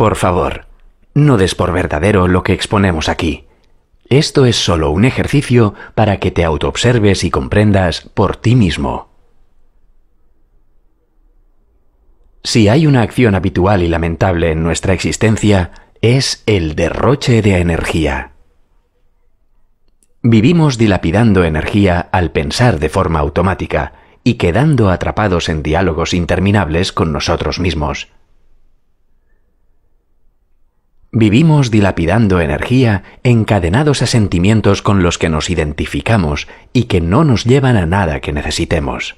Por favor, no des por verdadero lo que exponemos aquí. Esto es solo un ejercicio para que te autoobserves y comprendas por ti mismo. Si hay una acción habitual y lamentable en nuestra existencia, es el derroche de energía. Vivimos dilapidando energía al pensar de forma automática y quedando atrapados en diálogos interminables con nosotros mismos. Vivimos dilapidando energía encadenados a sentimientos con los que nos identificamos y que no nos llevan a nada que necesitemos.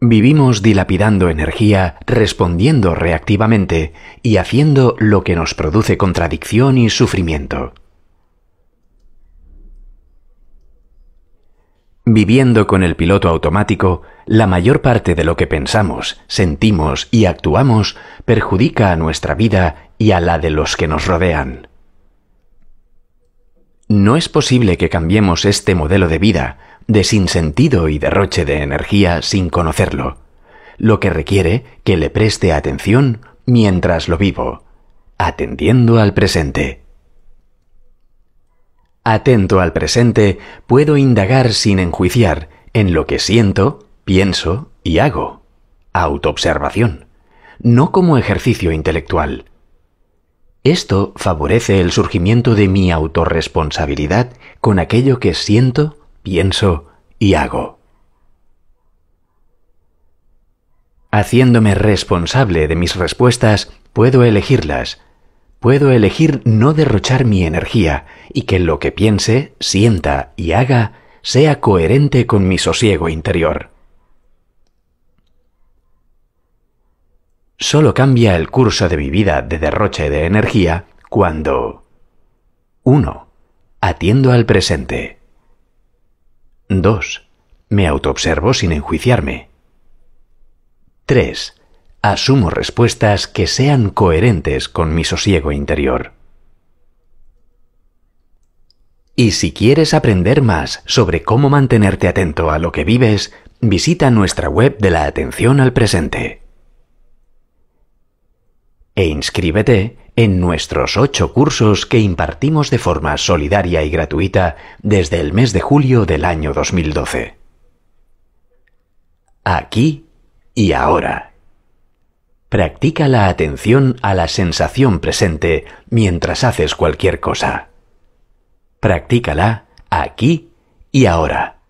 Vivimos dilapidando energía respondiendo reactivamente y haciendo lo que nos produce contradicción y sufrimiento. Viviendo con el piloto automático, la mayor parte de lo que pensamos, sentimos y actuamos perjudica a nuestra vida y a la de los que nos rodean. No es posible que cambiemos este modelo de vida, de sinsentido y derroche de energía sin conocerlo, lo que requiere que le preste atención mientras lo vivo, atendiendo al presente. Atento al presente, puedo indagar sin enjuiciar en lo que siento, pienso y hago. Autoobservación, no como ejercicio intelectual. Esto favorece el surgimiento de mi autorresponsabilidad con aquello que siento, pienso y hago. Haciéndome responsable de mis respuestas, puedo elegirlas, puedo elegir no derrochar mi energía y que lo que piense, sienta y haga sea coherente con mi sosiego interior. Solo cambia el curso de mi vida de derroche de energía cuando 1. Atiendo al presente. 2. Me autoobservo sin enjuiciarme. 3 asumo respuestas que sean coherentes con mi sosiego interior. Y si quieres aprender más sobre cómo mantenerte atento a lo que vives, visita nuestra web de la atención al presente. E inscríbete en nuestros ocho cursos que impartimos de forma solidaria y gratuita desde el mes de julio del año 2012. Aquí y ahora. Practica la atención a la sensación presente mientras haces cualquier cosa. Practícala aquí y ahora.